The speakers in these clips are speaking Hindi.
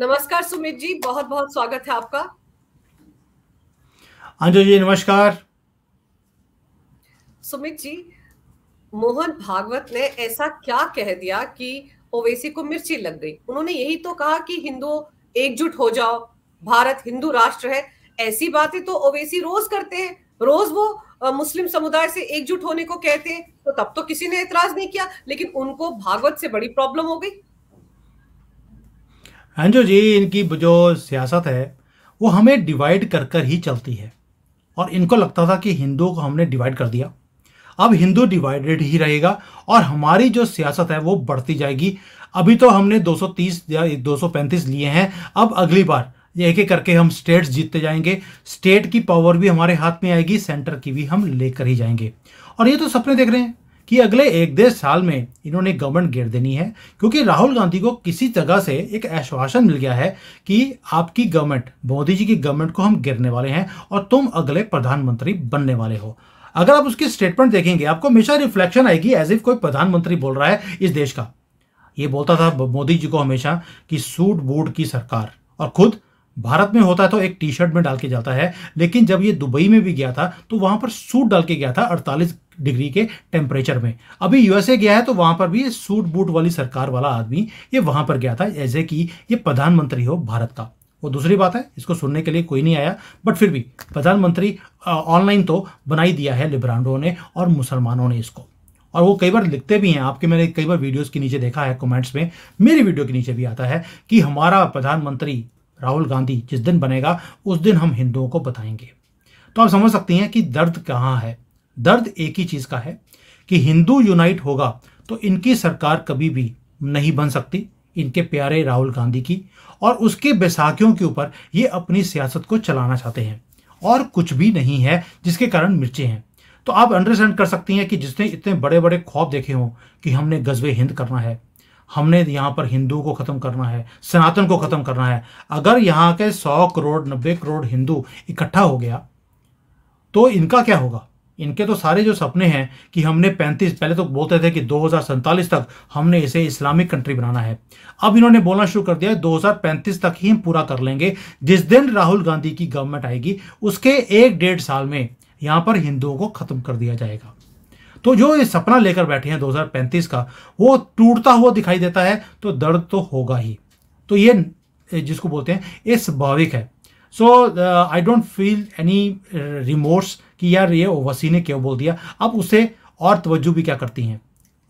नमस्कार सुमित जी बहुत बहुत स्वागत है आपका अंजू जी नमस्कार सुमित जी मोहन भागवत ने ऐसा क्या कह दिया कि ओवैसी को मिर्ची लग गई उन्होंने यही तो कहा कि हिंदू एकजुट हो जाओ भारत हिंदू राष्ट्र है ऐसी बातें तो ओवैसी रोज करते हैं रोज वो मुस्लिम समुदाय से एकजुट होने को कहते हैं तो तब तो किसी ने एतराज नहीं किया लेकिन उनको भागवत से बड़ी प्रॉब्लम हो गई अंजो जी इनकी जो सियासत है वो हमें डिवाइड कर कर ही चलती है और इनको लगता था कि हिंदुओं को हमने डिवाइड कर दिया अब हिंदू डिवाइडेड ही रहेगा और हमारी जो सियासत है वो बढ़ती जाएगी अभी तो हमने 230 या 235 लिए हैं अब अगली बार एक एक करके हम स्टेट्स जीतते जाएंगे स्टेट की पावर भी हमारे हाथ में आएगी सेंटर की भी हम लेकर ही जाएंगे और ये तो सपने देख रहे हैं कि अगले एक डेढ़ साल में इन्होंने गवर्नमेंट गिर देनी है क्योंकि राहुल गांधी को किसी जगह से एक आश्वासन मिल गया है कि आपकी गवर्नमेंट मोदी जी की गवर्नमेंट को हम गिरने वाले हैं और तुम अगले प्रधानमंत्री बनने वाले हो अगर आप उसकी स्टेटमेंट देखेंगे आपको हमेशा रिफ्लेक्शन आएगी एज इफ कोई प्रधानमंत्री बोल रहा है इस देश का ये बोलता था मोदी जी को हमेशा कि सूट बूट की सरकार और खुद भारत में होता है तो एक टी शर्ट में डाल के जाता है लेकिन जब ये दुबई में भी गया था तो वहां पर सूट डाल के गया था अड़तालीस डिग्री के टेम्परेचर में अभी यूएसए गया है तो वहां पर भी सूट बूट वाली सरकार वाला आदमी ये वहां पर गया था जैसे कि ये प्रधानमंत्री हो भारत का वो दूसरी बात है इसको सुनने के लिए कोई नहीं आया बट फिर भी प्रधानमंत्री ऑनलाइन तो बनाई दिया है लिब्रांडो ने और मुसलमानों ने इसको और वो कई बार लिखते भी हैं आपके मैंने कई बार वीडियोस के नीचे देखा है कमेंट्स में मेरी वीडियो के नीचे भी आता है कि हमारा प्रधानमंत्री राहुल गांधी जिस दिन बनेगा उस दिन हम हिंदुओं को बताएंगे तो आप समझ सकती हैं कि दर्द कहाँ है दर्द एक ही चीज का है कि हिंदू यूनाइट होगा तो इनकी सरकार कभी भी नहीं बन सकती इनके प्यारे राहुल गांधी की और उसके बैसाखियों के ऊपर ये अपनी सियासत को चलाना चाहते हैं और कुछ भी नहीं है जिसके कारण मिर्चे हैं तो आप अंडरस्टैंड कर सकती हैं कि जिसने इतने बड़े बड़े खौफ देखे हों कि हमने गजबे हिंद करना है हमने यहाँ पर हिंदुओं को ख़त्म करना है सनातन को ख़त्म करना है अगर यहाँ के सौ करोड़ नब्बे करोड़ हिंदू इकट्ठा हो गया तो इनका क्या होगा इनके तो सारे जो सपने हैं कि हमने 35 पहले तो बोलते थे कि दो तक हमने इसे इस्लामिक कंट्री बनाना है अब इन्होंने बोलना शुरू कर दिया है 2035 तक ही हम पूरा कर लेंगे जिस दिन राहुल गांधी की गवर्नमेंट आएगी उसके एक डेढ़ साल में यहाँ पर हिंदुओं को ख़त्म कर दिया जाएगा तो जो ये सपना लेकर बैठे हैं 2035 का वो टूटता हुआ दिखाई देता है तो दर्द तो होगा ही तो ये जिसको बोलते हैं ये स्वाभाविक है so I don't feel any remorse कि यार ये ओवसी ने क्यों बोल दिया अब उसे और तवज्जो भी क्या करती हैं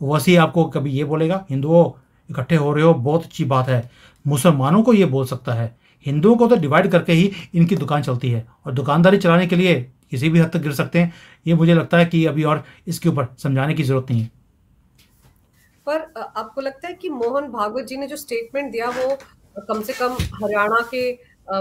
ओवसी आपको कभी ये बोलेगा हिंदुओं इकट्ठे हो रहे हो बहुत अच्छी बात है मुसलमानों को ये बोल सकता है हिंदुओं को तो डिवाइड करके ही इनकी दुकान चलती है और दुकानदारी चलाने के लिए किसी भी हद तक गिर सकते हैं ये मुझे लगता है कि अभी और इसके ऊपर समझाने की जरूरत नहीं है पर आपको लगता है कि मोहन भागवत जी ने जो स्टेटमेंट दिया वो कम से कम हरियाणा के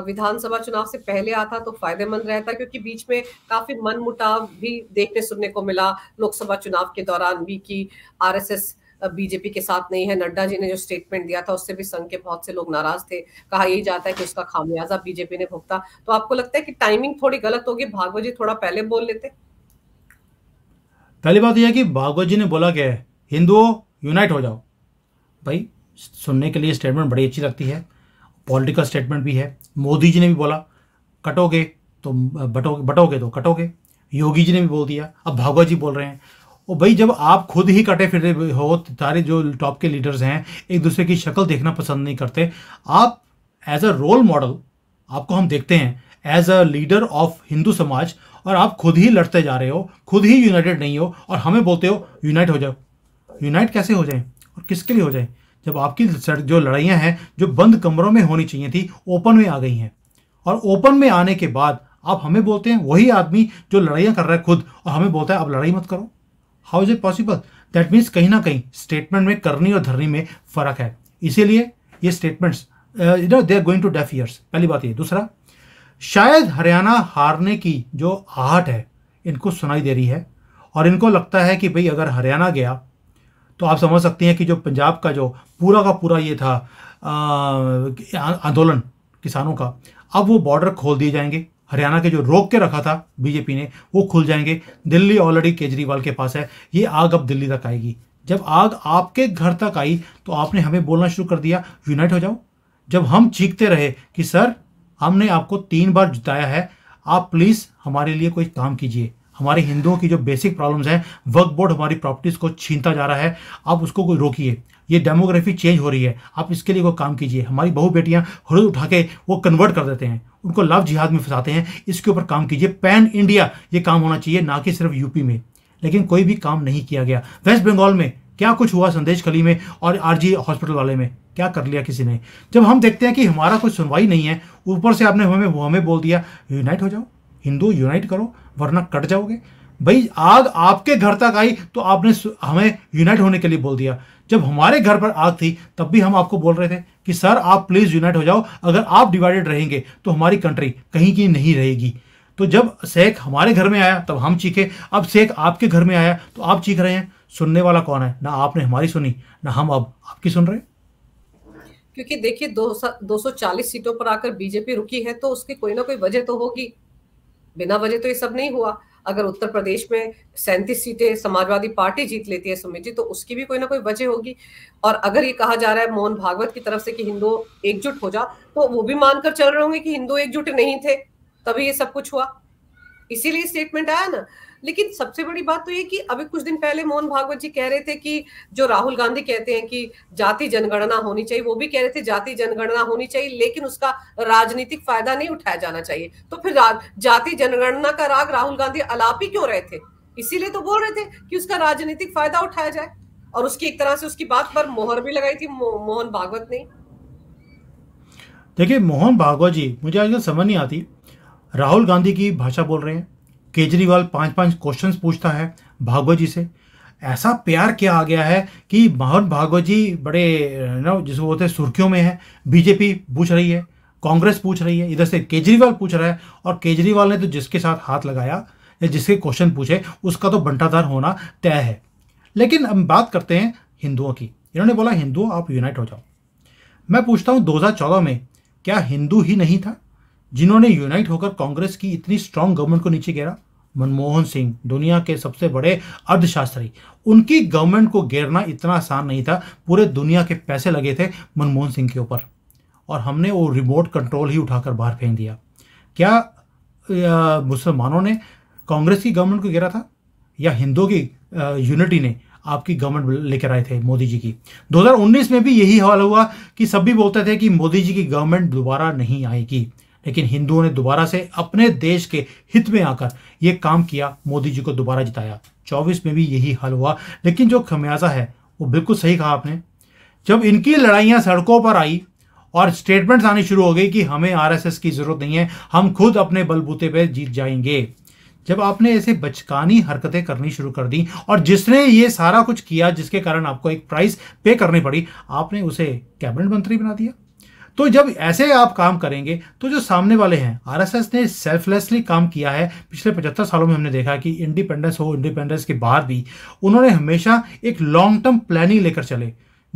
विधानसभा चुनाव से पहले आता तो फायदेमंद रहता क्योंकि बीच में काफी मन मुटाव भी देखने सुनने को मिला लोकसभा चुनाव के दौरान भी की आरएसएस बीजेपी के साथ नहीं है नड्डा जी ने जो स्टेटमेंट दिया था उससे भी संघ के बहुत से लोग नाराज थे कहा यही जाता है कि उसका खामियाजा बीजेपी ने भुगता तो आपको लगता है कि टाइमिंग थोड़ी गलत होगी भागवत जी थोड़ा पहले बोल लेते पहली बात यह है कि भागवत जी ने बोला क्या है हिंदुओं यूनाइट हो जाओ भाई सुनने के लिए स्टेटमेंट बड़ी अच्छी लगती है पॉलिटिकल स्टेटमेंट भी है मोदी जी ने भी बोला कटोगे तो बटोगे बटोगे तो कटोगे योगी जी ने भी बोल दिया अब भागवत जी बोल रहे हैं और भाई जब आप खुद ही कटे फिर हो सारे जो टॉप के लीडर्स हैं एक दूसरे की शक्ल देखना पसंद नहीं करते आप एज अ रोल मॉडल आपको हम देखते हैं as a leader of Hindu समाज और आप खुद ही लड़ते जा रहे हो खुद ही यूनाइटेड नहीं हो और हमें बोलते हो यूनाइट हो जाओ यूनाइट कैसे हो जाए और किसके लिए हो जाए जब आपकी जो लड़ाइयाँ हैं जो बंद कमरों में होनी चाहिए थी ओपन में आ गई हैं और ओपन में आने के बाद आप हमें बोलते हैं वही आदमी जो लड़ाइयाँ कर रहा है खुद और हमें बोलता है आप लड़ाई मत करो how is it possible that means कहीं ना कहीं स्टेटमेंट में करनी और धरनी में फ़र्क है इसीलिए ये statements you know they are going to deaf ears पहली बात ये दूसरा शायद हरियाणा हारने की जो आहट है इनको सुनाई दे रही है और इनको लगता है कि भाई अगर हरियाणा गया तो आप समझ सकते हैं कि जो पंजाब का जो पूरा का पूरा ये था आंदोलन किसानों का अब वो बॉर्डर खोल दिए जाएंगे हरियाणा के जो रोक के रखा था बीजेपी ने वो खुल जाएंगे दिल्ली ऑलरेडी केजरीवाल के पास है ये आग अब दिल्ली तक आएगी जब आग आपके घर तक आई तो आपने हमें बोलना शुरू कर दिया यूनाइट हो जाओ जब हम चीखते रहे कि सर हमने आपको तीन बार जिताया है आप प्लीज़ हमारे लिए कोई काम कीजिए हमारे हिंदुओं की जो बेसिक प्रॉब्लम्स हैं वर्क बोर्ड हमारी प्रॉपर्टीज़ को छीनता जा रहा है आप उसको कोई रोकिए ये डेमोग्राफी चेंज हो रही है आप इसके लिए कोई काम कीजिए हमारी बहू बेटियाँ हरद उठा के वो कन्वर्ट कर देते हैं उनको लव जिहाद में फंसाते हैं इसके ऊपर काम कीजिए पैन इंडिया ये काम होना चाहिए ना कि सिर्फ यूपी में लेकिन कोई भी काम नहीं किया गया वेस्ट बंगाल में क्या कुछ हुआ संदेश खली में और आर हॉस्पिटल वाले में क्या कर लिया किसी ने जब हम देखते हैं कि हमारा कोई सुनवाई नहीं है ऊपर से आपने हमें हमें बोल दिया यूनाइट हो जाओ हिंदू यूनाइट करो वरना कट जाओगे भाई आग आपके घर तक आई तो आपने हमें यूनाइट होने के लिए बोल दिया जब हमारे घर पर आग थी तब भी हम आपको बोल रहे थे कि सर आप प्लीज़ यूनाइट हो जाओ अगर आप डिवाइडेड रहेंगे तो हमारी कंट्री कहीं की नहीं रहेगी तो जब शेख हमारे घर में आया तब हम चीखे अब शेख आपके घर में आया तो आप चीख रहे हैं सुनने वाला कौन है ना आपने हमारी सुनी ना हम अब आपकी सुन रहे क्योंकि देखिए दो सौ चालीस सीटों पर आकर बीजेपी रुकी है तो उसकी कोई ना कोई वजह तो होगी बिना वजह तो ये सब नहीं हुआ अगर उत्तर प्रदेश में सैंतीस सीटें समाजवादी पार्टी जीत लेती है सुमित जी तो उसकी भी कोई ना कोई वजह होगी और अगर ये कहा जा रहा है मोहन भागवत की तरफ से कि हिंदू एकजुट हो जा तो वो भी मानकर चल रहे होंगे कि हिंदू एकजुट नहीं थे तभी ये सब कुछ हुआ इसीलिए स्टेटमेंट आया ना लेकिन सबसे बड़ी बात तो ये कि अभी कुछ दिन पहले मोहन भागवत जी कह रहे थे कि जो राहुल गांधी कहते हैं कि जाति जनगणना होनी चाहिए वो भी कह रहे थे जाति जनगणना होनी चाहिए लेकिन उसका राजनीतिक फायदा नहीं उठाया जाना चाहिए तो फिर जाति जनगणना का राग राहुल गांधी अलाप ही क्यों रहे थे इसीलिए तो बोल रहे थे कि उसका राजनीतिक फायदा उठाया जाए और उसकी एक तरह से उसकी बात पर मोहर भी लगाई थी मोहन भागवत ने देखिए मोहन भागवत जी मुझे आजकल समझ नहीं आती राहुल गांधी की भाषा बोल रहे हैं केजरीवाल पाँच पाँच क्वेश्चन पूछता है भागवत जी से ऐसा प्यार किया आ गया है कि मोहन भागवत जी बड़े ना जिसको बोलते हैं सुर्खियों में है बीजेपी पूछ रही है कांग्रेस पूछ रही है इधर से केजरीवाल पूछ रहा है और केजरीवाल ने तो जिसके साथ हाथ लगाया या जिसके क्वेश्चन पूछे उसका तो बंटाधार होना तय है लेकिन हम बात करते हैं हिंदुओं की इन्होंने बोला हिंदू आप यूनाइट हो जाओ मैं पूछता हूँ दो में क्या हिंदू ही नहीं था जिन्होंने यूनाइट होकर कांग्रेस की इतनी स्ट्रांग गवर्नमेंट को नीचे गिरा मनमोहन सिंह दुनिया के सबसे बड़े अर्थशास्त्री उनकी गवर्नमेंट को घेरना इतना आसान नहीं था पूरे दुनिया के पैसे लगे थे मनमोहन सिंह के ऊपर और हमने वो रिमोट कंट्रोल ही उठाकर बाहर फेंक दिया क्या मुसलमानों ने कांग्रेस की गवर्नमेंट को घेरा था या हिंदुओं की यूनिटी ने आपकी गवर्नमेंट लेकर आए थे मोदी जी की 2019 में भी यही हाल हुआ कि सब भी बोलते थे कि मोदी जी की गवर्नमेंट दोबारा नहीं आएगी लेकिन हिंदुओं ने दोबारा से अपने देश के हित में आकर ये काम किया मोदी जी को दोबारा जिताया चौबीस में भी यही हल हुआ लेकिन जो खमियाजा है वो बिल्कुल सही कहा आपने जब इनकी लड़ाइयाँ सड़कों पर आई और स्टेटमेंट्स आने शुरू हो गई कि हमें आरएसएस की ज़रूरत नहीं है हम खुद अपने बलबूते पर जीत जाएंगे जब आपने ऐसे बचकानी हरकतें करनी शुरू कर दी और जिसने ये सारा कुछ किया जिसके कारण आपको एक प्राइस पे करनी पड़ी आपने उसे कैबिनेट मंत्री बना दिया तो जब ऐसे आप काम करेंगे तो जो सामने वाले हैं आरएसएस ने सेल्फलेसली काम किया है पिछले पचहत्तर सालों में हमने देखा कि इंडिपेंडेंस हो इंडिपेंडेंस के बाद भी उन्होंने हमेशा एक लॉन्ग टर्म प्लानिंग लेकर चले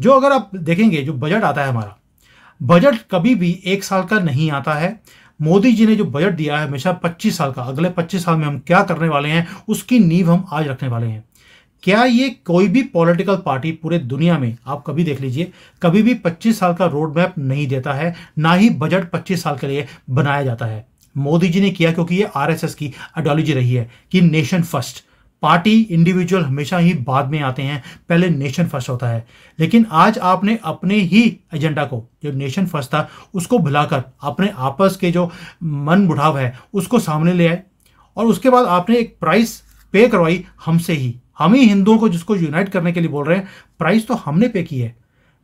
जो अगर आप देखेंगे जो बजट आता है हमारा बजट कभी भी एक साल का नहीं आता है मोदी जी ने जो बजट दिया है हमेशा 25 साल का अगले 25 साल में हम क्या करने वाले हैं उसकी नींव हम आज रखने वाले हैं क्या ये कोई भी पॉलिटिकल पार्टी पूरे दुनिया में आप कभी देख लीजिए कभी भी 25 साल का रोड मैप नहीं देता है ना ही बजट 25 साल के लिए बनाया जाता है मोदी जी ने किया क्योंकि ये आरएसएस की आइडियोलॉजी रही है कि नेशन फर्स्ट पार्टी इंडिविजुअल हमेशा ही बाद में आते हैं पहले नेशन फर्स्ट होता है लेकिन आज आपने अपने ही एजेंडा को जो नेशन फर्स्ट था उसको भुलाकर अपने आपस के जो मन बुढ़ाव है उसको सामने ले आए और उसके बाद आपने एक प्राइस पे करवाई हमसे ही हम ही हिंदुओं को जिसको यूनाइट करने के लिए बोल रहे हैं प्राइस तो हमने पे की है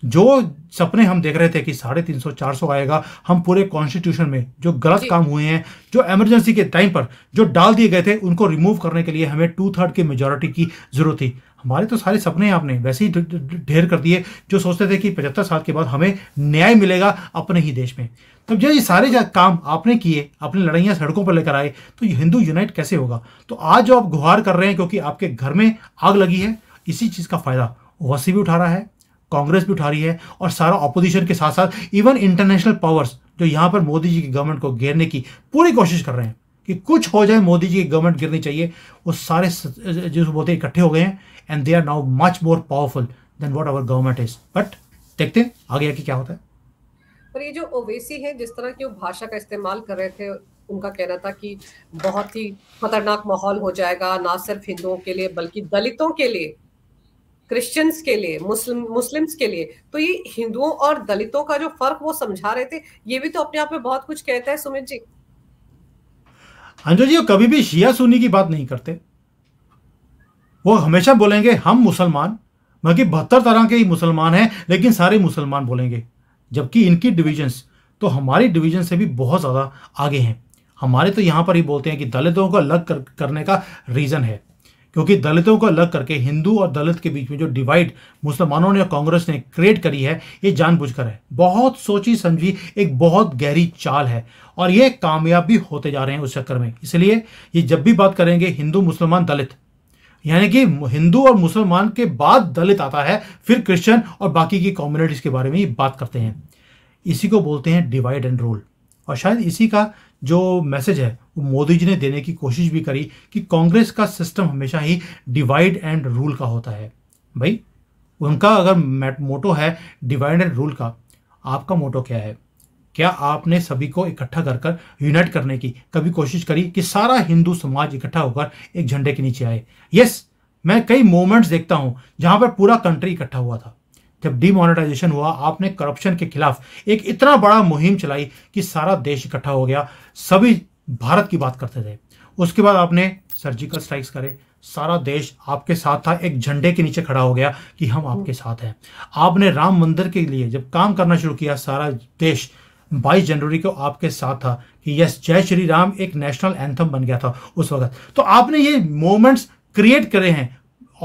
जो सपने हम देख रहे थे कि साढ़े तीन सौ चार सौ आएगा हम पूरे कॉन्स्टिट्यूशन में जो गलत काम हुए हैं जो इमरजेंसी के टाइम पर जो डाल दिए गए थे उनको रिमूव करने के लिए हमें टू थर्ड की मेजोरिटी की जरूरत थी हमारे तो सारे सपने आपने वैसे ही ढेर कर दिए जो सोचते थे कि पचहत्तर साल के बाद हमें न्याय मिलेगा अपने ही देश में तब जब ये सारे काम आपने किए अपनी लड़ाइयाँ सड़कों पर लेकर आए तो हिंदू यूनाइट कैसे होगा तो आज जो आप गुहार कर रहे हैं क्योंकि आपके घर में आग लगी है इसी चीज़ का फायदा वसी भी उठा रहा है कांग्रेस भी उठा रही है और सारा ऑपोजिशन के साथ साथ इवन इंटरनेशनल पावर्स जो यहाँ पर मोदी जी की गवर्नमेंट को घेरने की पूरी कोशिश कर रहे हैं कि कुछ हो जाए मोदी जी की गवर्नमेंट गिरनी चाहिए वो सारे जो बोलते इकट्ठे हो गए हैं and they are now much more powerful than what our government is but देखते हैं आगे आके क्या होता है पर ये जो ओवेसी है जिस तरह की वो भाषा का इस्तेमाल कर रहे थे उनका कहना था कि बहुत ही खतरनाक माहौल हो जाएगा ना सिर्फ हिंदुओं के लिए बल्कि दलितों के लिए क्रिश्चियंस के लिए मुस्लिम मुस्लिम्स के लिए तो ये हिंदुओं और दलितों का जो फर्क वो समझा रहे थे ये भी तो अपने आप में बहुत कुछ कहता है सुमित जी अंजु जी वो कभी भी शिया सुनी की बात नहीं करते वो हमेशा बोलेंगे हम मुसलमान बाकी बहत्तर तरह के ही मुसलमान हैं लेकिन सारे मुसलमान बोलेंगे जबकि इनकी डिविजन्स तो हमारी डिवीजन से भी बहुत ज़्यादा आगे हैं हमारे तो यहाँ पर ही बोलते हैं कि दलितों को अलग कर, करने का रीज़न है क्योंकि दलितों को अलग करके हिंदू और दलित के बीच में जो डिवाइड मुसलमानों ने कांग्रेस ने क्रिएट करी है ये जानबूझकर है बहुत सोची समझी एक बहुत गहरी चाल है और ये कामयाब भी होते जा रहे हैं उस चक्कर में इसलिए ये जब भी बात करेंगे हिंदू मुसलमान दलित यानी कि हिंदू और मुसलमान के बाद दलित आता है फिर क्रिश्चियन और बाकी की कम्युनिटीज़ के बारे में बात करते हैं इसी को बोलते हैं डिवाइड एंड रूल और शायद इसी का जो मैसेज है वो मोदी जी ने देने की कोशिश भी करी कि कांग्रेस का सिस्टम हमेशा ही डिवाइड एंड रूल का होता है भाई उनका अगर मोटो है डिवाइड एंड रूल का आपका मोटो क्या है क्या आपने सभी को इकट्ठा कर कर यूनाइट करने की कभी कोशिश करी कि सारा हिंदू समाज इकट्ठा होकर एक झंडे के नीचे आए यस मैं कई मोमेंट्स देखता हूं जहां पर पूरा कंट्री इकट्ठा हुआ था जब डिमोनेटाइजेशन हुआ आपने करप्शन के खिलाफ एक इतना बड़ा मुहिम चलाई कि सारा देश इकट्ठा हो गया सभी भारत की बात करते थे उसके बाद आपने सर्जिकल स्ट्राइक्स करे सारा देश आपके साथ था एक झंडे के नीचे खड़ा हो गया कि हम आपके साथ हैं आपने राम मंदिर के लिए जब काम करना शुरू किया सारा देश 22 जनवरी को आपके साथ था कि यस जय श्री राम एक नेशनल एंथम बन गया था उस वक्त तो आपने ये मोमेंट्स क्रिएट करे हैं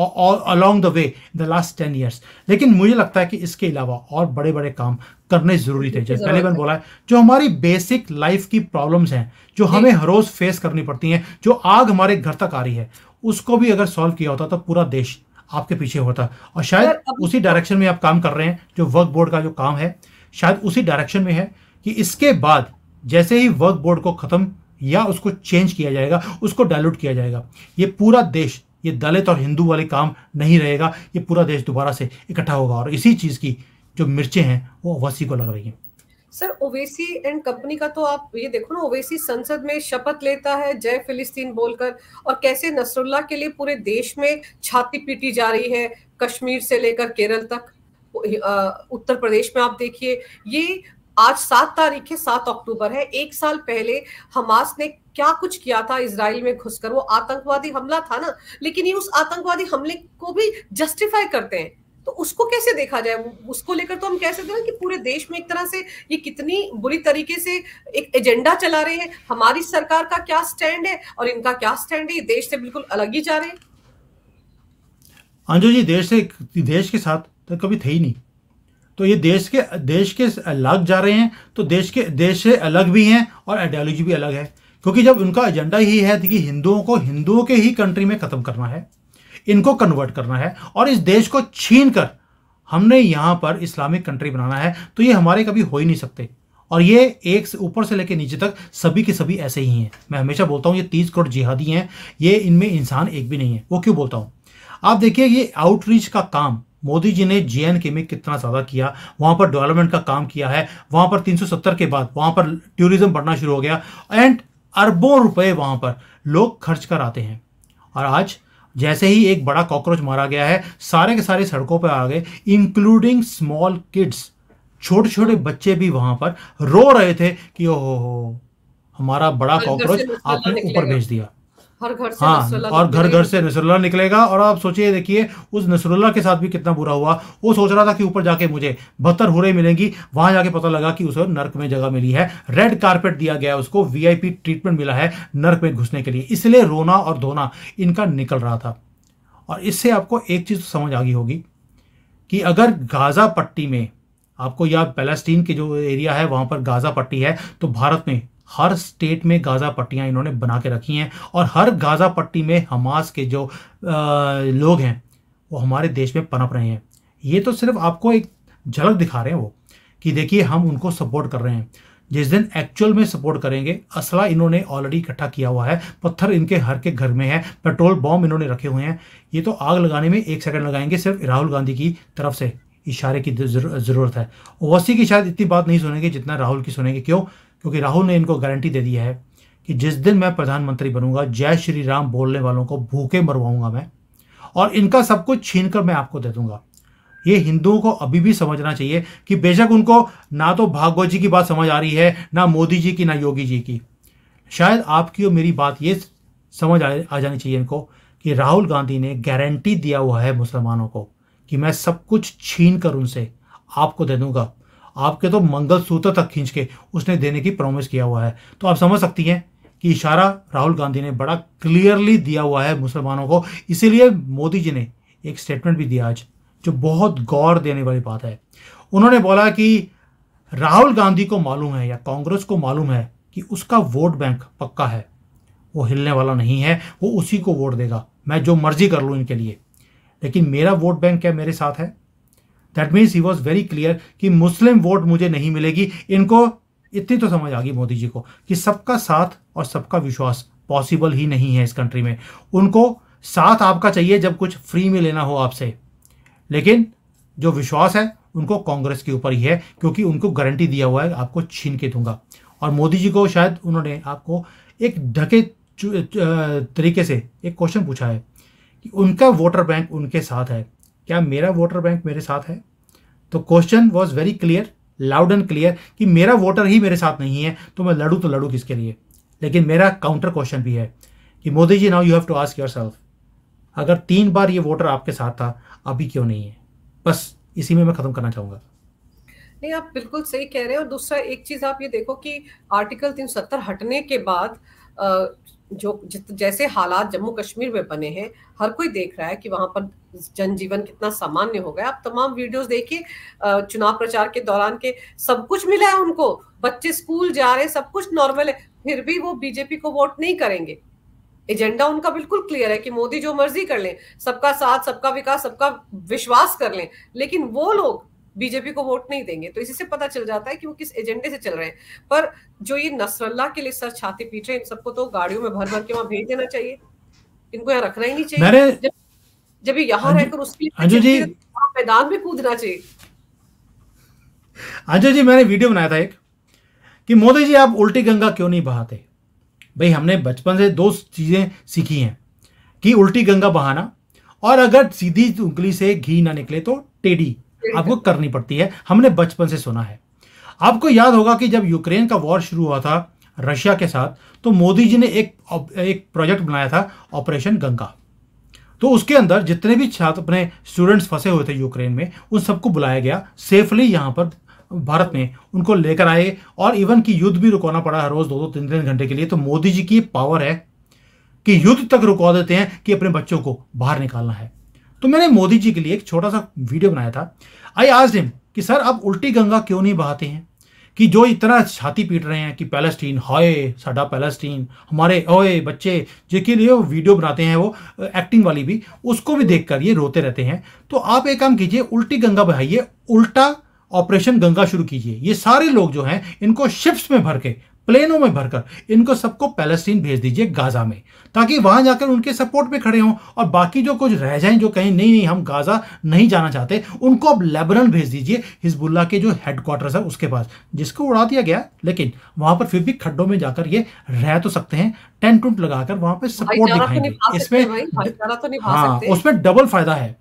और along the way the last ten years लेकिन मुझे लगता है कि इसके अलावा और बड़े बड़े काम करने जरूरी थे जैसे पहले मैंने बोला है जो हमारी बेसिक लाइफ की प्रॉब्लम्स हैं जो हमें हर रोज फेस करनी पड़ती हैं जो आग हमारे घर तक आ रही है उसको भी अगर सॉल्व किया होता तो पूरा देश आपके पीछे होता और शायद उसी डायरेक्शन में आप काम कर रहे हैं जो वर्क बोर्ड का जो काम है शायद उसी डायरेक्शन में है कि इसके बाद जैसे ही वर्क बोर्ड को ख़त्म या उसको चेंज किया जाएगा उसको डायलूट किया जाएगा ये पूरा देश ये दलित और हिंदू वाले काम नहीं रहेगा ये पूरा देश दोबारा से इकट्ठा होगा और इसी चीज़ की जो मिर्चें हैं वो ओवैसी को लग रही हैं सर ओवैसी एंड कंपनी का तो आप ये देखो ना ओवैसी संसद में शपथ लेता है जय फिलिस्तीन बोलकर और कैसे नसरुल्ला के लिए पूरे देश में छाती पीटी जा रही है कश्मीर से लेकर केरल तक उत्तर प्रदेश में आप देखिए ये आज सात तारीख है सात अक्टूबर है एक साल पहले हमास ने क्या कुछ किया था इसराइल में घुसकर वो आतंकवादी हमला था ना लेकिन ये उस आतंकवादी हमले को भी जस्टिफाई करते हैं तो उसको कैसे देखा जाए उसको लेकर तो हम कह सकते हैं कि पूरे देश में एक तरह से ये कितनी बुरी तरीके से एक एजेंडा चला रहे हैं हमारी सरकार का क्या स्टैंड है और इनका क्या स्टैंड है ये देश से बिल्कुल अलग ही जा रहे हैं अंजू जी देश से देश के साथ तो कभी थे ही नहीं तो ये देश के देश के अलग जा रहे हैं तो देश के देश से अलग भी हैं और आइडियोलॉजी भी अलग है क्योंकि जब उनका एजेंडा ही है कि हिंदुओं को हिंदुओं के ही कंट्री में ख़त्म करना है इनको कन्वर्ट करना है और इस देश को छीन कर हमने यहाँ पर इस्लामिक कंट्री बनाना है तो ये हमारे कभी हो ही नहीं सकते और ये एक से ऊपर से लेकर नीचे तक सभी के सभी ऐसे ही हैं मैं हमेशा बोलता हूँ ये तीस करोड़ जिहादी हैं ये इनमें इंसान एक भी नहीं है वो क्यों बोलता हूँ आप देखिए ये आउटरीच का काम मोदी जी ने जे में कितना ज़्यादा किया वहाँ पर डेवलपमेंट का काम किया है वहाँ पर 370 के बाद वहाँ पर टूरिज्म बढ़ना शुरू हो गया एंड अरबों रुपए वहां पर लोग खर्च कर आते हैं और आज जैसे ही एक बड़ा कॉकरोच मारा गया है सारे के सारे सड़कों पर आ गए इंक्लूडिंग स्मॉल किड्स छोटे छोटे बच्चे भी वहां पर रो रहे थे कि ओ हो हमारा बड़ा कॉकरोच आपने ऊपर भेज दिया हर घर से हाँ और तो घर घर से नसरुल्ला निकलेगा और आप सोचिए देखिए उस नसरुल्ला के साथ भी कितना बुरा हुआ वो सोच रहा था कि ऊपर जाके मुझे बहत्तर हुरे मिलेंगी वहां जाके पता लगा कि उसे नर्क में जगह मिली है रेड कारपेट दिया गया उसको वीआईपी ट्रीटमेंट मिला है नर्क में घुसने के लिए इसलिए रोना और धोना इनका निकल रहा था और इससे आपको एक चीज़ समझ आ गई होगी कि अगर गाज़ा पट्टी में आपको या पैलेस्टीन के जो एरिया है वहां पर गाज़ा पट्टी है तो भारत में हर स्टेट में गाज़ा पट्टियाँ इन्होंने बना के रखी हैं और हर गाज़ा पट्टी में हमास के जो आ, लोग हैं वो हमारे देश में पनप रहे हैं ये तो सिर्फ आपको एक झलक दिखा रहे हैं वो कि देखिए हम उनको सपोर्ट कर रहे हैं जिस दिन एक्चुअल में सपोर्ट करेंगे असला इन्होंने ऑलरेडी इकट्ठा किया हुआ है पत्थर इनके हर के घर में है पेट्रोल बॉम्ब इन्होंने रखे हुए हैं ये तो आग लगाने में एक सेकंड लगाएंगे सिर्फ राहुल गांधी की तरफ से इशारे की ज़रूरत है ओवैसी की शायद इतनी बात नहीं सुनेंगे जितना राहुल की सुनेंगे क्यों क्योंकि राहुल ने इनको गारंटी दे दी है कि जिस दिन मैं प्रधानमंत्री बनूंगा जय श्री राम बोलने वालों को भूखे मरवाऊंगा मैं और इनका सब कुछ छीन कर मैं आपको दे दूंगा ये हिंदुओं को अभी भी समझना चाहिए कि बेशक उनको ना तो भागवत जी की बात समझ आ रही है ना मोदी जी की ना योगी जी की शायद आपकी और मेरी बात ये समझ आ, जानी चाहिए इनको कि राहुल गांधी ने गारंटी दिया हुआ है मुसलमानों को कि मैं सब कुछ छीन कर उनसे आपको दे दूंगा आपके तो मंगल सूत्र तक खींच के उसने देने की प्रॉमिस किया हुआ है तो आप समझ सकती हैं कि इशारा राहुल गांधी ने बड़ा क्लियरली दिया हुआ है मुसलमानों को इसीलिए मोदी जी ने एक स्टेटमेंट भी दिया आज जो बहुत गौर देने वाली बात है उन्होंने बोला कि राहुल गांधी को मालूम है या कांग्रेस को मालूम है कि उसका वोट बैंक पक्का है वो हिलने वाला नहीं है वो उसी को वोट देगा मैं जो मर्जी कर लूँ इनके लिए लेकिन मेरा वोट बैंक क्या मेरे साथ है that means he was very clear कि मुस्लिम वोट मुझे नहीं मिलेगी इनको इतनी तो समझ आ गई मोदी जी को कि सबका साथ और सबका विश्वास पॉसिबल ही नहीं है इस कंट्री में उनको साथ आपका चाहिए जब कुछ फ्री में लेना हो आपसे लेकिन जो विश्वास है उनको कांग्रेस के ऊपर ही है क्योंकि उनको गारंटी दिया हुआ है आपको छीन के दूंगा और मोदी जी को शायद उन्होंने आपको एक ढके तरीके से एक क्वेश्चन पूछा है कि उनका वोटर बैंक उनके साथ है क्या मेरा वोटर बैंक मेरे साथ है तो question was very clear loud and clear कि मेरा वोटर ही मेरे साथ नहीं है तो मैं लड़ू तो लड़ू किसके लिए लेकिन मेरा काउंटर क्वेश्चन भी है कि Modi ji now you have to ask yourself अगर तीन बार ये वोटर आपके साथ था अभी क्यों नहीं है बस इसी में मैं ख़त्म करना चाहूंगा नहीं आप बिल्कुल सही कह रहे हैं और दूसरा एक चीज़ आप ये देखो कि आर्टिकल 370 हटने के बाद जो जैसे हालात जम्मू कश्मीर में बने हैं हर कोई देख रहा है कि वहां पर जनजीवन कितना सामान्य हो गया आप तमाम वीडियोस देखिए चुनाव प्रचार के दौरान के सब कुछ मिला है उनको बच्चे स्कूल जा रहे हैं सब कुछ नॉर्मल है फिर भी वो बीजेपी को वोट नहीं करेंगे एजेंडा उनका बिल्कुल क्लियर है कि मोदी जो मर्जी कर लें सबका साथ सबका विकास सबका विश्वास कर लें लेकिन वो लोग बीजेपी को वोट नहीं देंगे तो इसी से पता चल जाता है कि वो किस एजेंडे से चल रहे हैं पर जो ये नसरल्ला के लिए सर छाती पीट रहे हैं इन सबको तो गाड़ियों में भर भर के वहां भेज देना चाहिए इनको यहाँ रखना ही नहीं चाहिए जब जब ये यहाँ रहकर उसकी मैदान में कूदना चाहिए अजय जी मैंने वीडियो बनाया था एक कि मोदी जी आप उल्टी गंगा क्यों नहीं बहाते भाई हमने बचपन से दो चीज़ें सीखी हैं कि उल्टी गंगा बहाना और अगर सीधी उंगली से घी ना निकले तो टेढ़ी आपको करनी पड़ती है हमने बचपन से सुना है आपको याद होगा कि जब यूक्रेन का वॉर शुरू हुआ था रशिया के साथ तो मोदी जी ने एक एक प्रोजेक्ट बनाया था ऑपरेशन गंगा तो उसके अंदर जितने भी छात्र अपने स्टूडेंट्स फंसे हुए थे यूक्रेन में उन सबको बुलाया गया सेफली यहाँ पर भारत में उनको लेकर आए और इवन कि युद्ध भी रुकाना पड़ा है रोज दो दो तीन तीन घंटे के लिए तो मोदी जी की पावर है कि युद्ध तक रुका देते हैं कि अपने बच्चों को बाहर निकालना है तो मैंने मोदी जी के लिए एक छोटा सा वीडियो बनाया था आई आज हिम कि सर आप उल्टी गंगा क्यों नहीं बहाते हैं कि जो इतना छाती पीट रहे हैं कि पैलेस्टीन हाय साडा पैलेस्टीन हमारे ओए बच्चे जिनके लिए वीडियो बनाते हैं वो एक्टिंग वाली भी उसको भी देखकर ये रोते रहते हैं तो आप एक काम कीजिए उल्टी गंगा बहाइए उल्टा ऑपरेशन गंगा शुरू कीजिए ये सारे लोग जो हैं इनको शिप्स में भर के प्लेनों में भरकर इनको सबको पैलेस्टीन भेज दीजिए गाजा में ताकि वहां जाकर उनके सपोर्ट में खड़े हों और बाकी जो कुछ रह जाएं जो कहीं नहीं नहीं हम गाजा नहीं जाना चाहते उनको अब लेबनान भेज दीजिए हिजबुल्ला के जो हेडक्वार्टर्स है उसके पास जिसको उड़ा दिया गया लेकिन वहां पर फिर भी खड्डों में जाकर ये रह तो सकते हैं टेंट उंट लगाकर वहां पर सपोर्ट दिखाएंगे इसमें तो हाँ उसमें डबल फायदा है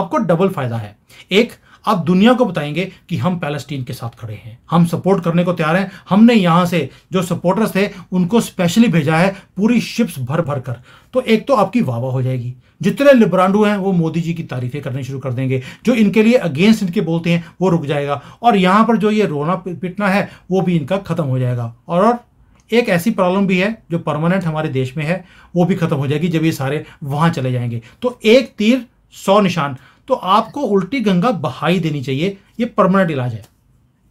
आपको डबल फायदा है एक अब दुनिया को बताएंगे कि हम पैलेस्टीन के साथ खड़े हैं हम सपोर्ट करने को तैयार हैं हमने यहां से जो सपोर्टर्स थे उनको स्पेशली भेजा है पूरी शिप्स भर भर कर तो एक तो आपकी वाह हो जाएगी जितने लिब्रांडू हैं वो मोदी जी की तारीफें करनी शुरू कर देंगे जो इनके लिए अगेंस्ट इनके बोलते हैं वो रुक जाएगा और यहां पर जो ये रोना पिटना है वो भी इनका खत्म हो जाएगा और एक ऐसी प्रॉब्लम भी है जो परमानेंट हमारे देश में है वो भी खत्म हो जाएगी जब ये सारे वहां चले जाएंगे तो एक तीर सौ निशान तो आपको उल्टी गंगा बहाई देनी चाहिए ये परमानेंट इलाज है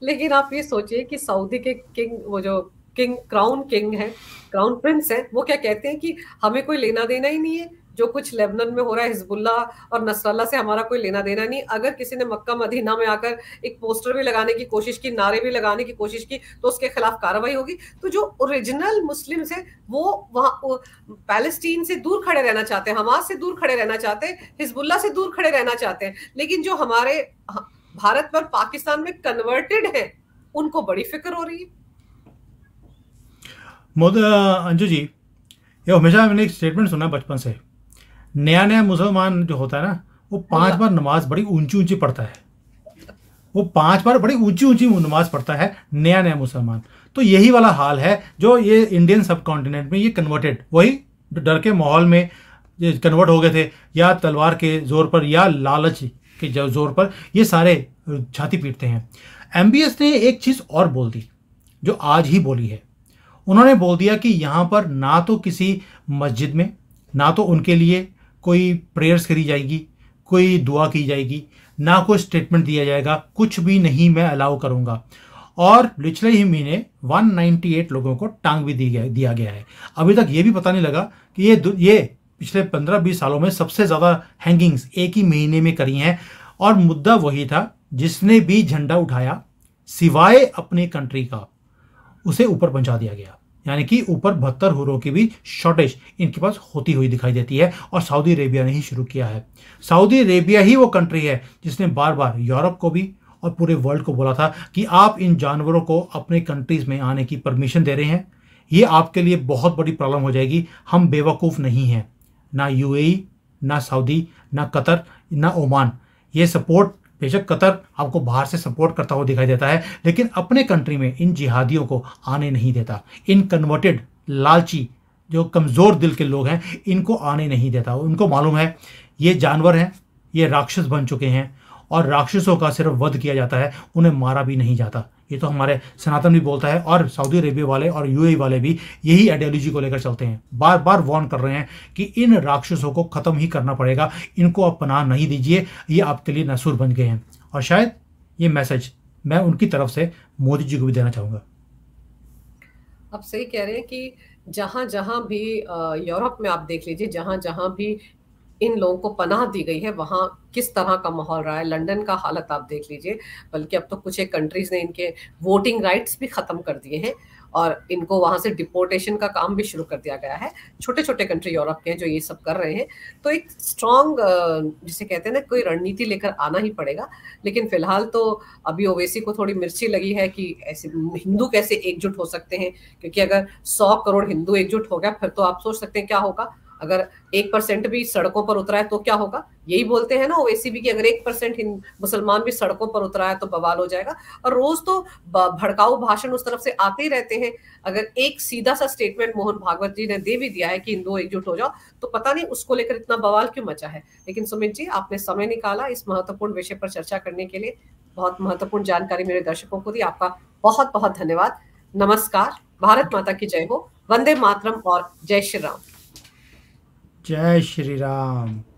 लेकिन आप ये सोचिए कि सऊदी के किंग वो जो किंग क्राउन किंग है क्राउन प्रिंस है वो क्या कहते हैं कि हमें कोई लेना देना ही नहीं है जो कुछ लेबनन में हो रहा है हिजबुल्ला और नसरल्ला से हमारा कोई लेना देना नहीं अगर किसी ने मक्का मदीना में आकर एक पोस्टर भी लगाने की कोशिश की नारे भी लगाने की कोशिश की तो उसके खिलाफ कार्रवाई होगी तो जो ओरिजिनल मुस्लिम है वो वहाँ पैलेस्टीन से दूर खड़े रहना चाहते हैं हमास से दूर खड़े रहना चाहते हैं हिजबुल्ला से दूर खड़े रहना चाहते हैं लेकिन जो हमारे हाँ, भारत पर पाकिस्तान में कन्वर्टेड है उनको बड़ी फिक्र हो रही है मोदी अंजू जी ये हमेशा मैंने एक स्टेटमेंट सुना बचपन से नया नया मुसलमान जो होता है ना वो पांच बार नमाज बड़ी ऊंची ऊंची पढ़ता है वो पांच बार बड़ी ऊंची ऊंची नमाज पढ़ता है नया नया मुसलमान तो यही वाला हाल है जो ये इंडियन सब कॉन्टिनेंट में ये कन्वर्टेड वही डर के माहौल में कन्वर्ट हो गए थे या तलवार के जोर पर या लालच के जोर पर ये सारे छाती पीटते हैं एम ने एक चीज़ और बोल दी जो आज ही बोली है उन्होंने बोल दिया कि यहाँ पर ना तो किसी मस्जिद में ना तो उनके लिए कोई प्रेयर्स करी जाएगी कोई दुआ की जाएगी ना कोई स्टेटमेंट दिया जाएगा कुछ भी नहीं मैं अलाउ करूँगा और पिछले ही महीने 198 लोगों को टांग भी दी गया दिया गया है अभी तक ये भी पता नहीं लगा कि ये ये पिछले 15-20 सालों में सबसे ज़्यादा हैंगिंग्स एक ही महीने में करी हैं और मुद्दा वही था जिसने भी झंडा उठाया सिवाय अपने कंट्री का उसे ऊपर पहुंचा दिया गया यानी कि ऊपर बहत्तर हुरों की भी शॉर्टेज इनके पास होती हुई दिखाई देती है और सऊदी अरेबिया ने ही शुरू किया है सऊदी अरेबिया ही वो कंट्री है जिसने बार बार यूरोप को भी और पूरे वर्ल्ड को बोला था कि आप इन जानवरों को अपने कंट्रीज में आने की परमिशन दे रहे हैं ये आपके लिए बहुत बड़ी प्रॉब्लम हो जाएगी हम बेवकूफ़ नहीं हैं ना यूएई e, ना सऊदी ना कतर ना ओमान ये सपोर्ट बेशक कतर आपको बाहर से सपोर्ट करता हुआ दिखाई देता है लेकिन अपने कंट्री में इन जिहादियों को आने नहीं देता इन कन्वर्टेड लालची जो कमज़ोर दिल के लोग हैं इनको आने नहीं देता उनको मालूम है ये जानवर हैं ये राक्षस बन चुके हैं और राक्षसों का सिर्फ वध किया जाता है उन्हें मारा भी नहीं जाता ये तो हमारे सनातन भी बोलता है और सऊदी अरेबिया वाले और यू वाले भी यही आइडियोलॉजी को लेकर चलते हैं बार बार वार्न कर रहे हैं कि इन राक्षसों को ख़त्म ही करना पड़ेगा इनको आप पनाह नहीं दीजिए ये आपके लिए नसूर बन गए हैं और शायद ये मैसेज मैं उनकी तरफ से मोदी जी को भी देना चाहूँगा आप सही कह रहे हैं कि जहाँ जहाँ भी यूरोप में आप देख लीजिए जहाँ जहाँ भी इन लोगों को पनाह दी गई है वहाँ किस तरह का माहौल रहा है लंदन का हालत आप देख लीजिए बल्कि अब तो कुछ एक कंट्रीज ने इनके वोटिंग राइट्स भी ख़त्म कर दिए हैं और इनको वहाँ से डिपोर्टेशन का काम भी शुरू कर दिया गया है छोटे छोटे कंट्री यूरोप के हैं जो ये सब कर रहे हैं तो एक स्ट्रॉन्ग जिसे कहते हैं ना कोई रणनीति लेकर आना ही पड़ेगा लेकिन फिलहाल तो अभी ओवैसी को थोड़ी मिर्ची लगी है कि ऐसे हिंदू कैसे एकजुट हो सकते हैं क्योंकि अगर सौ करोड़ हिंदू एकजुट हो गया फिर तो आप सोच सकते हैं क्या होगा अगर एक परसेंट भी सड़कों पर उतरा है तो क्या होगा यही बोलते हैं ना ओवैसी भी कि अगर एक परसेंट मुसलमान भी सड़कों पर उतरा है तो बवाल हो जाएगा और रोज तो भड़काऊ भाषण उस तरफ से आते ही रहते हैं अगर एक सीधा सा स्टेटमेंट मोहन भागवत जी ने दे भी दिया है कि हिंदुओं एकजुट हो जाओ तो पता नहीं उसको लेकर इतना बवाल क्यों मचा है लेकिन सुमित जी आपने समय निकाला इस महत्वपूर्ण विषय पर चर्चा करने के लिए बहुत महत्वपूर्ण जानकारी मेरे दर्शकों को दी आपका बहुत बहुत धन्यवाद नमस्कार भारत माता की जय हो वंदे मातरम और जय श्री राम जय श्री राम